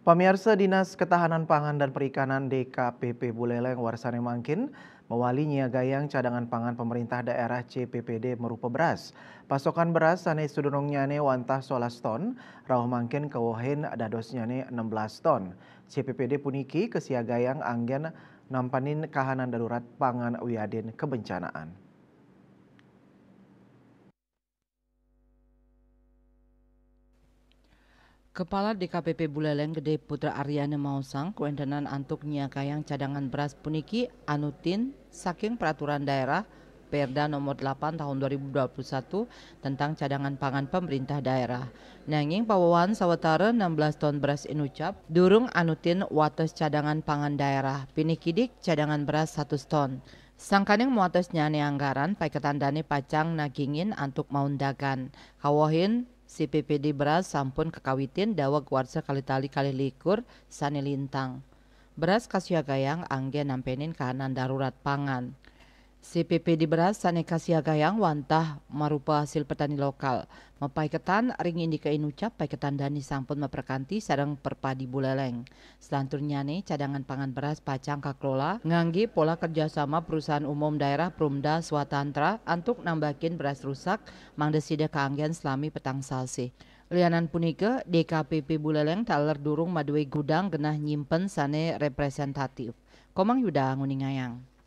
Pemirsa Dinas Ketahanan Pangan dan Perikanan DKPP Buleleng Warsane Mangkin mewali niagayang cadangan pangan pemerintah daerah CPPD merupa beras. Pasokan beras sane sudunong nyane wantah solas ton, rauh mangkin kewohin dados nyane 16 ton. CPPD puniki kesiagayang anggen nampanin kahanan darurat pangan uyadin kebencanaan. Kepala DKPP Buleleng Gede Putra Aryana Mausang kewendanan antuk nyakayang cadangan beras puniki anutin saking peraturan daerah Perda nomor 8 tahun 2021 tentang cadangan pangan pemerintah daerah. Nanging pawawan sawetara 16 ton beras inucap durung anutin wates cadangan pangan daerah. Pinikidik cadangan beras 1 ton. Sangkaning muates nyane anggaran ketandani pacang nagingin antuk maundagan. Kawohin CPPD beras sampun kekawitin dawa kuarsa kali-tali kali likur sanilintang lintang. Beras kasiagayang angge nampenin kanan darurat pangan. CPP di beras Saneka Siagayang wantah marupa hasil petani lokal. Mapai ketan ring indika inucap pai ketan dani sampun meperkanti sarang perpadi buleleng. Selanturnya nih cadangan pangan beras pacang kaklola nganggi pola kerjasama perusahaan umum daerah Prumda Swatantra antuk nambakin beras rusak mangdeside keanggian selami petang salsi. Lianan punike DKPP Buleleng taler durung madue gudang genah nyimpen sane representatif. Komang Yuda Nguningayang.